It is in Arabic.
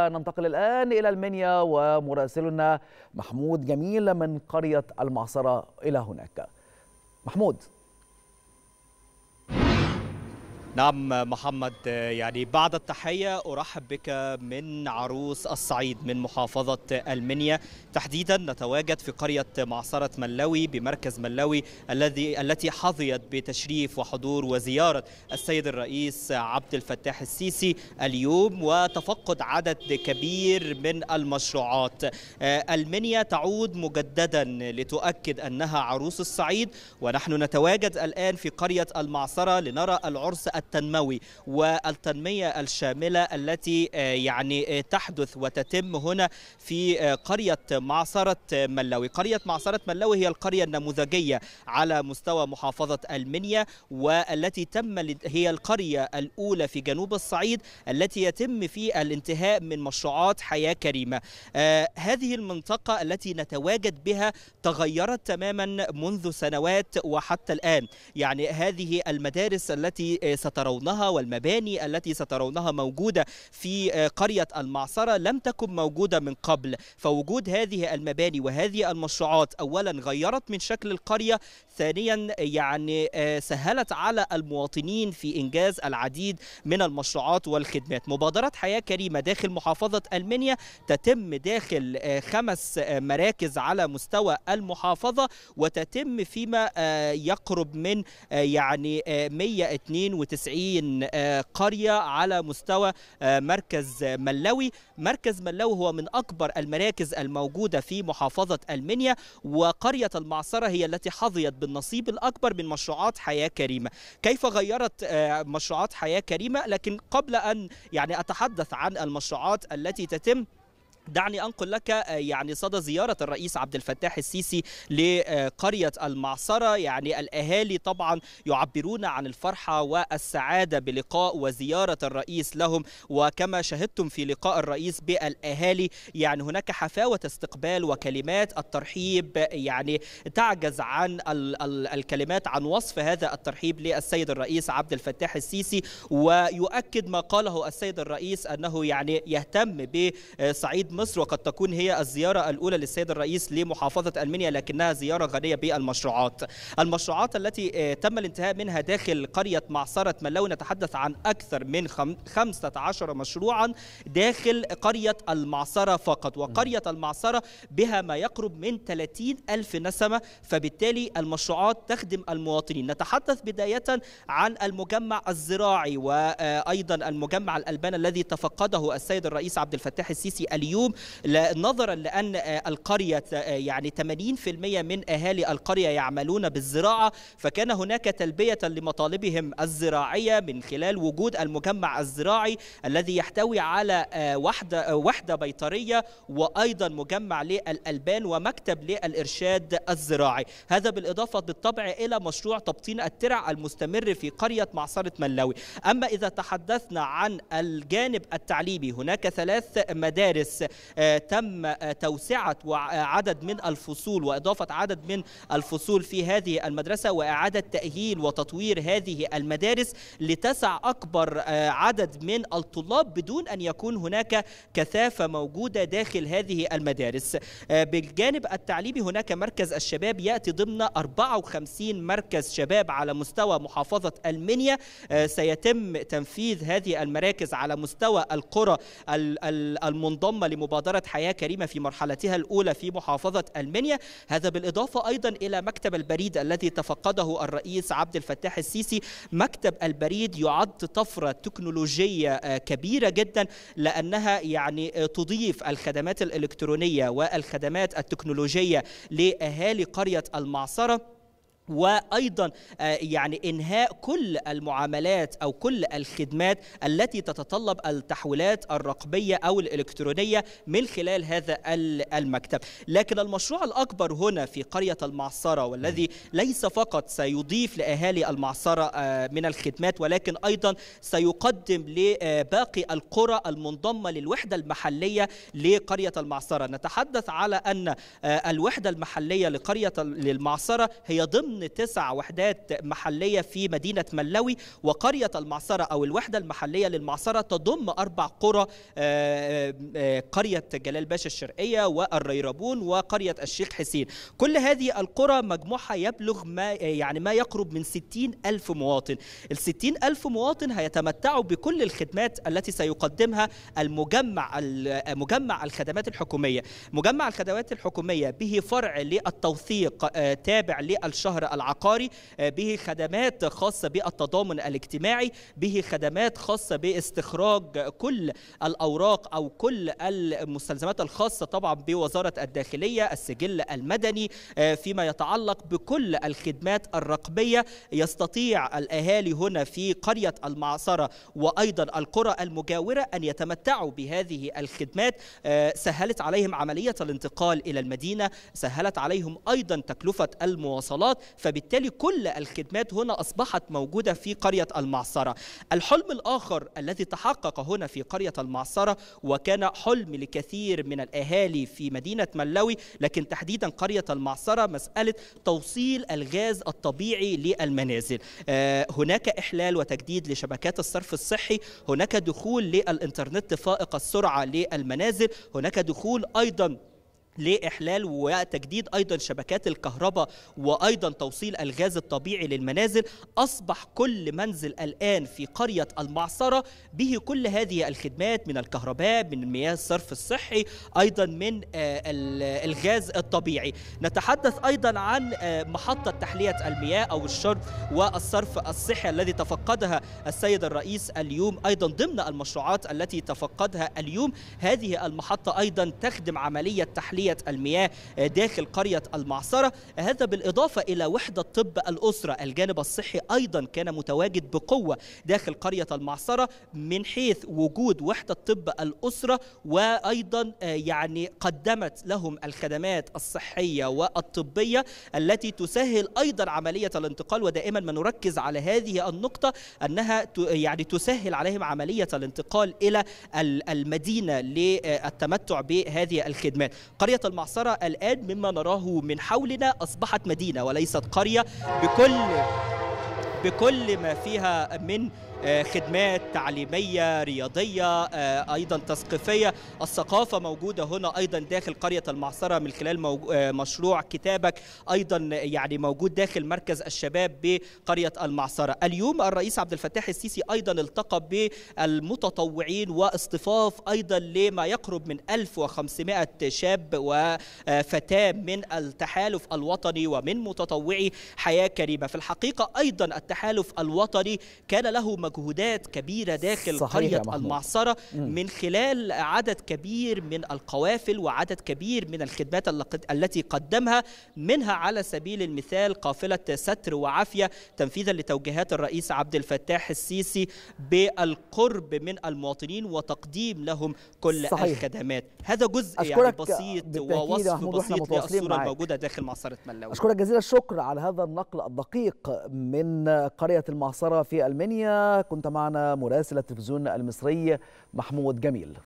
ننتقل الآن إلى المنيا ومراسلنا محمود جميل من قرية المعصرة إلى هناك محمود نعم محمد يعني بعد التحية أرحب بك من عروس الصعيد من محافظة المنيا تحديدا نتواجد في قرية معصرة ملوي بمركز ملوي الذي التي حظيت بتشريف وحضور وزيارة السيد الرئيس عبد الفتاح السيسي اليوم وتفقد عدد كبير من المشروعات المنيا تعود مجددا لتؤكد أنها عروس الصعيد ونحن نتواجد الآن في قرية المعصرة لنرى العرس التنموي والتنمية الشاملة التي آه، يعني آه، تحدث وتتم هنا في آه، قرية معصرة ملوي قرية معصرة ملوي هي القرية النموذجية على مستوى محافظة المنيا والتي تم هي القرية الأولى في جنوب الصعيد التي يتم في الانتهاء من مشروعات حياة كريمة هذه المنطقة التي نتواجد بها تغيرت تماما منذ سنوات وحتى الآن يعني هذه المدارس التي ست سترونها والمباني التي سترونها موجودة في آه، قرية المعصرة لم تكن موجودة من قبل فوجود هذه المباني وهذه المشروعات أولا غيرت من شكل القرية ثانيا يعني آه، سهلت على المواطنين في إنجاز العديد من المشروعات والخدمات مبادرة حياة كريمة داخل محافظة المنيا تتم داخل آه، خمس مراكز على مستوى المحافظة وتتم فيما يقرب من يعني 192 90 آه، قرية على مستوى آه، مركز ملوي مركز ملوي هو من أكبر المراكز الموجودة في محافظة المنيا وقرية المعصرة هي التي حظيت بالنصيب الأكبر من مشروعات حياة كريمة كيف غيرت آه، مشروعات حياة كريمة لكن قبل أن يعني أتحدث عن المشروعات التي تتم دعني انقل لك آه، يعني صدى زياره الرئيس عبد الفتاح السيسي لقريه المعصره يعني الاهالي طبعا يعبرون عن الفرحه والسعاده بلقاء وزياره الرئيس لهم وكما شهدتم في لقاء الرئيس بالاهالي يعني هناك حفاوه استقبال وكلمات الترحيب يعني تعجز عن الكلمات عن وصف هذا الترحيب للسيد الرئيس عبد الفتاح السيسي ويؤكد ما قاله السيد الرئيس انه يعني يهتم بصعيد مصر وقد تكون هي الزيارة الأولى للسيد الرئيس لمحافظة المنيا لكنها زيارة غنية بالمشروعات المشروعات التي آه، تم الانتهاء منها داخل قرية معصرة ملو نتحدث عن أكثر من 15 مشروعا داخل قرية المعصرة فقط وقرية المعصرة بها ما يقرب من 30 ألف نسمة فبالتالي المشروعات تخدم المواطنين نتحدث بداية عن المجمع الزراعي وأيضا آه، المجمع الألبان الذي تفقده السيد الرئيس عبد الفتاح السيسي اليوم السلوم نظرا لان آه، القريه آه، يعني 80% من اهالي القريه يعملون بالزراعه فكان هناك تلبيه لمطالبهم الزراعيه من خلال وجود المجمع الزراعي الذي يحتوي على آه، وحده وحده بيطريه وايضا مجمع للالبان ومكتب للارشاد الزراعي هذا بالاضافه بالطبع الى مشروع تبطين الترع المستمر في قريه معصره ملاوي اما اذا تحدثنا عن الجانب التعليمي هناك ثلاث مدارس آه، تم آه، توسعة آه، عدد من الفصول وإضافة عدد من الفصول في هذه المدرسة وإعادة تأهيل وتطوير هذه المدارس لتسع أكبر عدد من الطلاب بدون أن يكون هناك كثافة موجودة داخل هذه المدارس بالجانب التعليمي هناك مركز الشباب يأتي ضمن 54 مركز شباب على مستوى محافظة المنيا سيتم تنفيذ هذه المراكز على مستوى القرى المنضمة لم مبادرة حياة كريمة في مرحلتها الأولى في محافظة المنيا هذا بالإضافة أيضا إلى مكتب البريد الذي تفقده الرئيس عبد الفتاح السيسي مكتب البريد يعد طفرة تكنولوجية آه، كبيرة جدا لأنها يعني آه، تضيف الخدمات الإلكترونية والخدمات التكنولوجية لأهالي قرية المعصرة وايضا آه، يعني انهاء كل المعاملات او كل الخدمات التي تتطلب التحويلات الرقميه او الالكترونيه من خلال هذا المكتب، لكن المشروع الاكبر هنا في قريه المعصره والذي ليس فقط سيضيف لاهالي المعصره آه، من الخدمات ولكن ايضا سيقدم لباقي القرى المنضمه للوحده المحليه لقريه المعصره، نتحدث على ان آه، الوحده المحليه لقريه للمعصره هي ضمن ضمن تسع وحدات محلية في مدينة ملوي وقرية المعصرة أو الوحدة المحلية للمعصرة تضم أربع قرى آه، آه، آه، قرية جلال باشا الشرقية والريربون وقرية الشيخ حسين كل هذه القرى مجموعها يبلغ ما يعني ما يقرب من 60 ألف مواطن ال ألف مواطن هيتمتعوا بكل الخدمات التي سيقدمها المجمع مجمع الخدمات الحكومية مجمع الخدمات الحكومية به فرع للتوثيق تابع للشهر الشهر العقاري آه، به خدمات خاصة بالتضامن الاجتماعي به خدمات خاصة باستخراج كل الأوراق أو كل المستلزمات الخاصة طبعا بوزارة الداخلية السجل المدني آه، فيما يتعلق بكل الخدمات الرقمية يستطيع الأهالي هنا في قرية المعصرة وأيضا القرى المجاورة أن يتمتعوا بهذه الخدمات آه، سهلت عليهم عملية الانتقال إلى المدينة سهلت عليهم أيضا تكلفة المواصلات فبالتالي كل الخدمات هنا أصبحت موجودة في قرية المعصرة الحلم الآخر الذي تحقق هنا في قرية المعصرة وكان حلم لكثير من الأهالي في مدينة ملوي لكن تحديدا قرية المعصرة مسألة توصيل الغاز الطبيعي للمنازل آه، هناك إحلال وتجديد لشبكات الصرف الصحي هناك دخول للإنترنت فائق السرعة للمنازل هناك دخول أيضا لإحلال وتجديد أيضا شبكات الكهرباء وأيضا توصيل الغاز الطبيعي للمنازل أصبح كل منزل الآن في قرية المعصرة به كل هذه الخدمات من الكهرباء من مياه الصرف الصحي أيضا من آه، الغاز الطبيعي نتحدث أيضا عن آه، محطة تحلية المياه أو الشرب والصرف الصحي الذي تفقدها السيد الرئيس اليوم أيضا ضمن المشروعات التي تفقدها اليوم هذه المحطة أيضا تخدم عملية تحلية عملية المياه آه، داخل قرية المعصرة هذا بالإضافة إلى وحدة طب الأسرة الجانب الصحي أيضا كان متواجد بقوة داخل قرية المعصرة من حيث وجود وحدة طب الأسرة وأيضا آه، يعني قدمت لهم الخدمات الصحية والطبية التي تسهل أيضا عملية الانتقال ودائما ما نركز على هذه النقطة أنها يعني تسهل عليهم عملية الانتقال إلى المدينة للتمتع بهذه الخدمات قرية قرية المعصرة الآن مما نراه من حولنا أصبحت مدينة وليست قرية بكل بكل ما فيها من آه، خدمات تعليمية رياضية آه، أيضا تثقيفية الثقافة موجودة هنا أيضا داخل قرية المعصرة من خلال آه، مشروع كتابك أيضا يعني موجود داخل مركز الشباب بقرية المعصرة اليوم الرئيس عبد الفتاح السيسي أيضا التقى بالمتطوعين واصطفاف أيضا لما يقرب من 1500 شاب وفتاة من التحالف الوطني ومن متطوعي حياة كريمة في الحقيقة أيضا التحالف الوطني كان له مجهود مجهودات كبيرة داخل قرية المعصرة من خلال عدد كبير من القوافل وعدد كبير من الخدمات التي قدمها منها على سبيل المثال قافلة ستر وعافية تنفيذا لتوجيهات الرئيس عبد الفتاح السيسي بالقرب من المواطنين وتقديم لهم كل صحيح. الخدمات هذا جزء يعني بسيط ووصف بسيط للصورة الموجودة داخل معصرة ملاوي أشكرك جزيل الشكر على هذا النقل الدقيق من قرية المعصرة في المنيا كنت معنا مراسل التلفزيون المصري محمود جميل